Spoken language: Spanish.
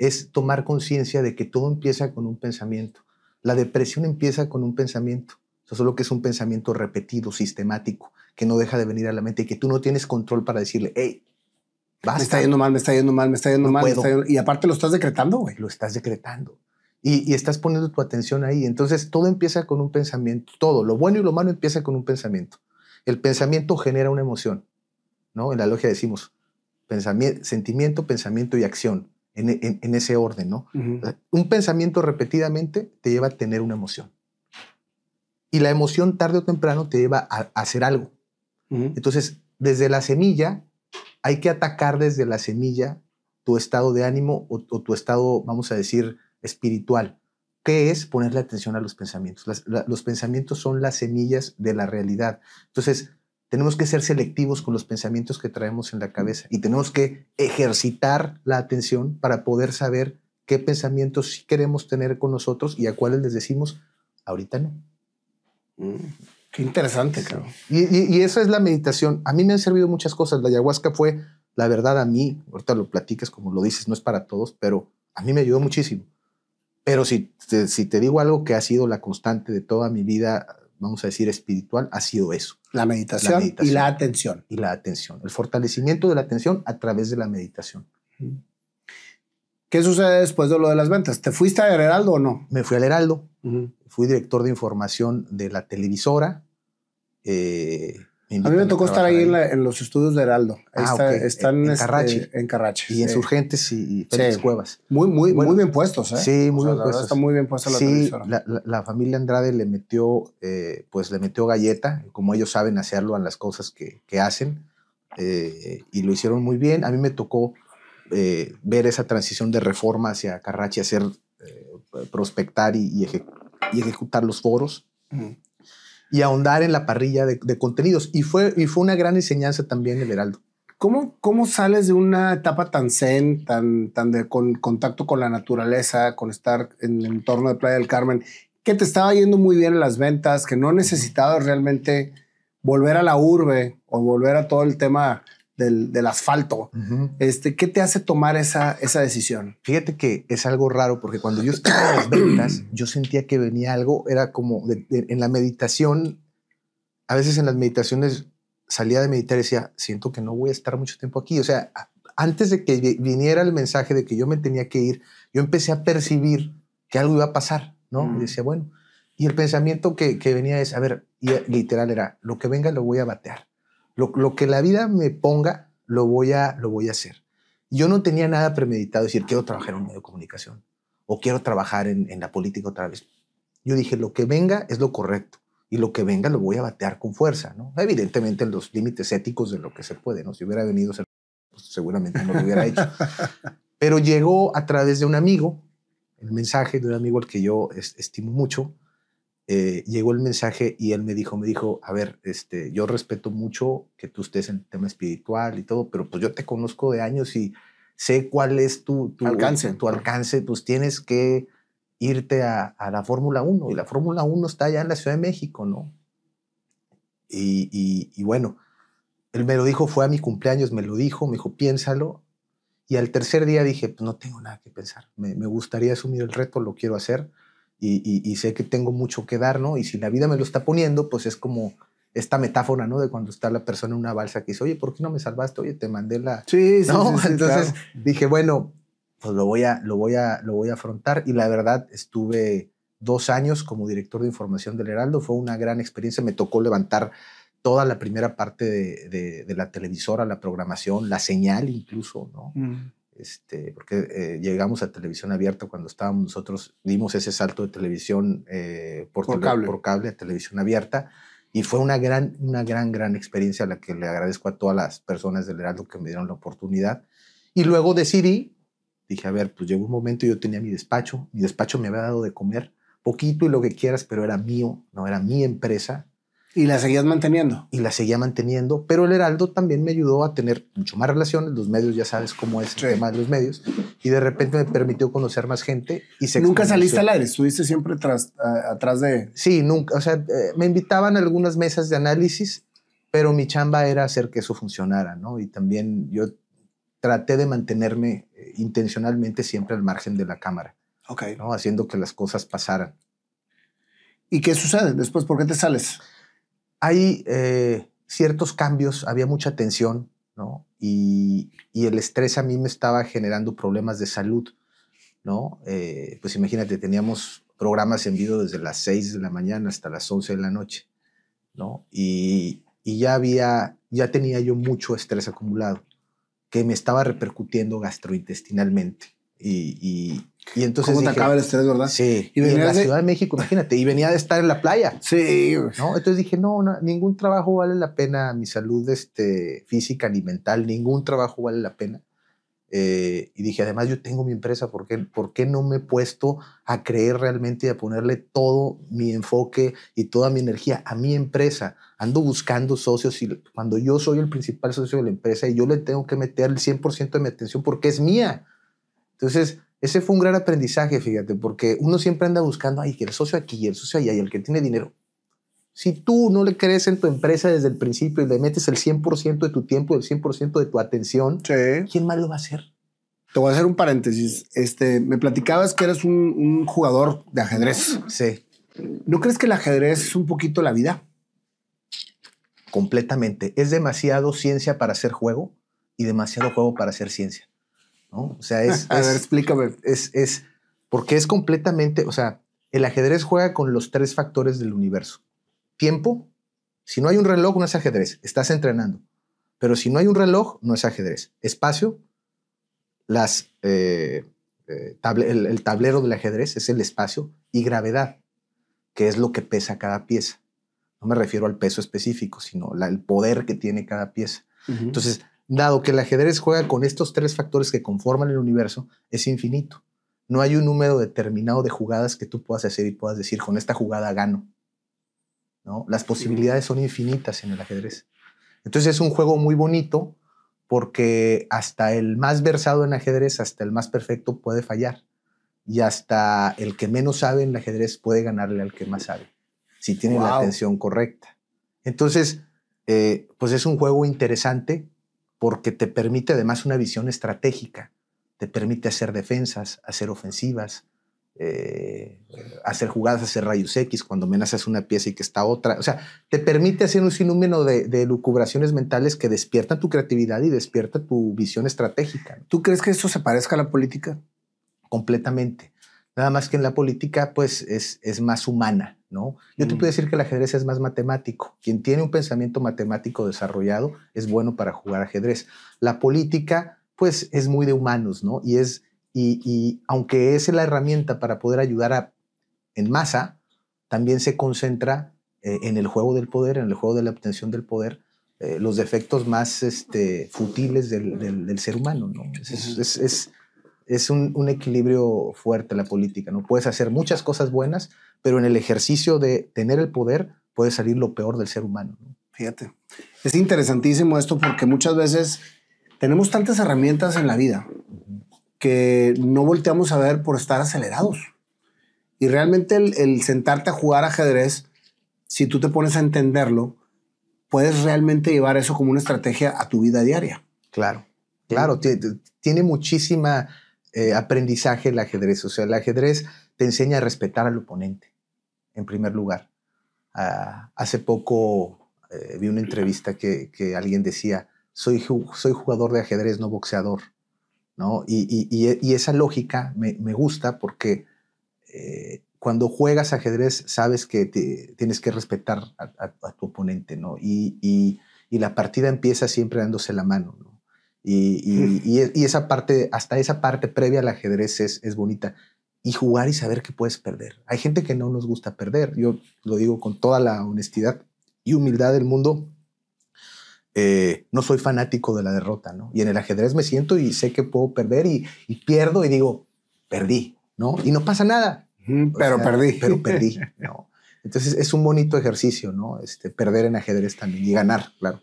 es tomar conciencia de que todo empieza con un pensamiento. La depresión empieza con un pensamiento, Eso solo que es un pensamiento repetido, sistemático, que no deja de venir a la mente y que tú no tienes control para decirle, hey, Me está yendo mal, me está yendo mal, me está yendo mal. Y aparte lo estás decretando, Lo estás decretando. Y, estás poniendo tu atención ahí. Entonces todo empieza con un pensamiento, todo, lo bueno y lo malo empieza con un pensamiento. El pensamiento genera una emoción, ¿no? En la logia decimos pensamiento, sentimiento, pensamiento y acción en, ese orden, ¿no? Un pensamiento repetidamente te lleva a tener una emoción. Y la emoción tarde o temprano te lleva a, hacer algo. Entonces, desde la semilla, hay que atacar desde la semilla tu estado de ánimo o, tu estado, vamos a decir, espiritual. ¿Qué es ponerle atención a los pensamientos? los pensamientos son las semillas de la realidad. Entonces, tenemos que ser selectivos con los pensamientos que traemos en la cabeza y tenemos que ejercitar la atención para poder saber qué pensamientos queremos tener con nosotros y a cuáles les decimos, ahorita no. Mm. qué interesante, claro. Y, y, esa es la meditación. A mí me han servido muchas cosas. La ayahuasca fue, la verdad, a mí, ahorita lo platicas como lo dices, no es para todos, pero a mí me ayudó muchísimo. Pero si si te digo algo que ha sido la constante de toda mi vida vamos a decir, espiritual ha sido eso. La meditación, y la atención. Y la atención, el fortalecimiento de la atención a través de la meditación. ¿Qué sucede después de lo de las ventas? ¿Te fuiste al Heraldo o no? Me fui al Heraldo, fui director de información de la televisora, eh, a mí me tocó estar ahí, En, los estudios de Heraldo. ah, está, Están en, este, Carrache. en Carrachi. Y en Surgentes y, y Félix Cuevas. Muy, muy, muy bien puestos, ¿eh? Sí, muy bien puestos. Está muy bien puesta la sí, La, la, familia Andrade le metió, eh, pues le metió galleta, como ellos saben hacerlo a las cosas que, que hacen. Eh, y lo hicieron muy bien. A mí me tocó eh, ver esa transición de reforma hacia Carrachi, hacer prospectar y, y, ejecutar los foros y ahondar en la parrilla de, contenidos. Y fue, y fue una gran enseñanza también el Heraldo. ¿Cómo, sales de una etapa tan zen, tan, de con, contacto con la naturaleza, con estar en el entorno de Playa del Carmen, que te estaba yendo muy bien en las ventas, que no necesitabas realmente volver a la urbe o volver a todo el tema del, asfalto. este, ¿Qué te hace tomar esa, esa decisión? Fíjate que es algo raro porque cuando yo estaba en las ventas, yo sentía que venía algo, era como en la meditación, a veces en las meditaciones salía de meditar y decía, siento que no voy a estar mucho tiempo aquí. O sea, antes de que viniera el mensaje de que yo me tenía que ir, yo empecé a percibir que algo iba a pasar, ¿no? Mm. Y decía, bueno, y el pensamiento que, que venía es, a ver, y literal era, lo que venga lo voy a batear. Lo, que la vida me ponga, lo voy, a, lo voy a hacer. Yo no tenía nada premeditado, decir, quiero trabajar en un medio de comunicación o quiero trabajar en, la política otra vez. Yo dije, lo que venga es lo correcto y lo que venga lo voy a batear con fuerza, Evidentemente los límites éticos de lo que se puede, ¿no? Si hubiera venido, pues, seguramente no lo hubiera hecho. Pero llegó a través de un amigo, el mensaje de un amigo al que yo estimo mucho, eh, llegó el mensaje y él me dijo, me dijo, a ver, este, yo respeto mucho que tú estés en el tema espiritual y todo, pero pues yo te conozco de años y sé cuál es tu, alcance, tu alcance, pues tienes que irte a, la Fórmula 1 y la Fórmula 1 está allá en la Ciudad de México, ¿no? Y, bueno, él me lo dijo, fue a mi cumpleaños, me lo dijo, me dijo, piénsalo. Y al tercer día dije, pues no tengo nada que pensar, me, me gustaría asumir el reto, lo quiero hacer y, sé que tengo mucho que dar, ¿no? Y si la vida me lo está poniendo, pues es como esta metáfora, ¿no? De cuando está la persona en una balsa que dice, oye, ¿por qué no me salvaste? Oye, te mandé la... Sí, sí, sí, Entonces dije, bueno, pues lo voy, a, lo, voy a, lo voy a afrontar y la verdad estuve dos años como director de información del Heraldo, fue una gran experiencia, me tocó levantar toda la primera parte de, la televisora, la programación, la señal incluso, ¿no? Mm. Este, porque eh, llegamos a televisión abierta cuando estábamos nosotros, dimos ese salto de televisión eh, por, cable. a televisión abierta, y fue una gran, una gran, gran experiencia a la que le agradezco a todas las personas del Heraldo que me dieron la oportunidad. Y luego decidí, dije, a ver, pues llegó un momento, yo tenía mi despacho, mi despacho me había dado de comer, poquito y lo que quieras, pero era mío, no era mi empresa, y la seguías manteniendo. Y la seguía manteniendo, pero el Heraldo también me ayudó a tener mucho más relaciones, los medios, ya sabes cómo es el tema de los medios, y de repente me permitió conocer más gente. y ¿Nunca saliste al aire? ¿Estuviste siempre atrás de...? Sí, nunca, o sea, eh, me invitaban a algunas mesas de análisis, pero mi chamba era hacer que eso funcionara, ¿no? Y también yo traté de mantenerme eh, intencionalmente siempre al margen de la cámara, Ok. ¿no? Haciendo que las cosas pasaran. ¿Y qué sucede después? ¿Por qué te sales? hay eh, ciertos cambios, había mucha tensión, ¿no? Y, el estrés a mí me estaba generando problemas de salud, ¿no? Eh, pues imagínate, teníamos programas en vivo desde las 6 de la mañana hasta las 11 de la noche, Y, y ya había, ya tenía yo mucho estrés acumulado que me estaba repercutiendo gastrointestinalmente. Y, y, y entonces. ¿Cómo te acaba el estrés, verdad? Sí. Y, venía de la Ciudad de México, imagínate. Y venía de estar en la playa. Sí. ¿no? Entonces dije, no, ningún trabajo vale la pena. Mi salud este, física ni mental, ningún trabajo vale la pena. Eh, y dije, además yo tengo mi empresa, ¿por qué, ¿por qué no me he puesto a creer realmente y a ponerle todo mi enfoque y toda mi energía a mi empresa? Ando buscando socios y cuando yo soy el principal socio de la empresa y yo le tengo que meter el 100% de mi atención porque es mía. Entonces, ese fue un gran aprendizaje, fíjate, porque uno siempre anda buscando, ay, que el socio aquí, el socio allá, y el que tiene dinero. Si tú no le crees en tu empresa desde el principio y le metes el 100% de tu tiempo, el 100% de tu atención, ¿quién más lo va a hacer? Te voy a hacer un paréntesis. Este, me platicabas que eres un, un jugador de ajedrez. Sí. ¿No crees que el ajedrez es un poquito la vida? Completamente. Es demasiado ciencia para ser juego y demasiado juego para ser ciencia. O sea, es... A ver, explícame. Es, porque es completamente, o sea, el ajedrez juega con los tres factores del universo. Tiempo, si no hay un reloj, no es ajedrez, estás entrenando. Pero si no hay un reloj, no es ajedrez. Espacio, las, eh, eh, el, tablero del ajedrez es el espacio y gravedad, que es lo que pesa cada pieza. No me refiero al peso específico, sino el poder que tiene cada pieza. Entonces, Dado que el ajedrez juega con estos tres factores que conforman el universo, es infinito. No hay un número determinado de jugadas que tú puedas hacer y puedas decir, con esta jugada gano. ¿No? Las posibilidades son infinitas en el ajedrez. Entonces es un juego muy bonito porque hasta el más versado en ajedrez, hasta el más perfecto puede fallar. Y hasta el que menos sabe en el ajedrez puede ganarle al que más sabe, si tiene la atención correcta. Entonces, eh, pues es un juego interesante porque te permite además una visión estratégica, te permite hacer defensas, hacer ofensivas, eh, hacer jugadas, hacer rayos X cuando amenazas una pieza y que está otra. O sea, te permite hacer un sinnúmero de, de lucubraciones mentales que despiertan tu creatividad y despierta tu visión estratégica. ¿Tú crees que eso se parezca a la política? Completamente. Nada más que en la política, pues es, es más humana, ¿no? Yo te mm. puedo decir que el ajedrez es más matemático. Quien tiene un pensamiento matemático desarrollado es bueno para jugar ajedrez. La política, pues es muy de humanos, ¿no? Y es, y, aunque es la herramienta para poder ayudar a, en masa, también se concentra eh, en el juego del poder, en el juego de la obtención del poder, eh, los defectos más este, futiles del, del, ser humano, ¿no? es es un, equilibrio fuerte la política, ¿no? Puedes hacer muchas cosas buenas, pero en el ejercicio de tener el poder puede salir lo peor del ser humano. Fíjate, es interesantísimo esto porque muchas veces tenemos tantas herramientas en la vida que no volteamos a ver por estar acelerados. Y realmente el, el sentarte a jugar ajedrez, si tú te pones a entenderlo, puedes realmente llevar eso como una estrategia a tu vida diaria. Claro, claro, tiene muchísima eh, aprendizaje el ajedrez. O sea, el ajedrez te enseña a respetar al oponente, en primer lugar. Ah, hace poco eh, vi una entrevista que, alguien decía, soy, soy, jugador de ajedrez, no boxeador. ¿no? Y, esa lógica me, gusta porque eh, cuando juegas ajedrez sabes que tienes que respetar a, a, tu oponente ¿no? y, la partida empieza siempre dándose la mano. ¿no? Y, esa parte, hasta esa parte previa al ajedrez es, bonita. Y jugar y saber que puedes perder. Hay gente que no nos gusta perder. Yo lo digo con toda la honestidad y humildad del mundo. Eh, no soy fanático de la derrota, ¿no? Y en el ajedrez me siento y sé que puedo perder y, pierdo y digo, perdí, ¿no? Y no pasa nada. pero perdí. Pero perdí, ¿no? Entonces es un bonito ejercicio, ¿no? Este, perder en ajedrez también y ganar, claro.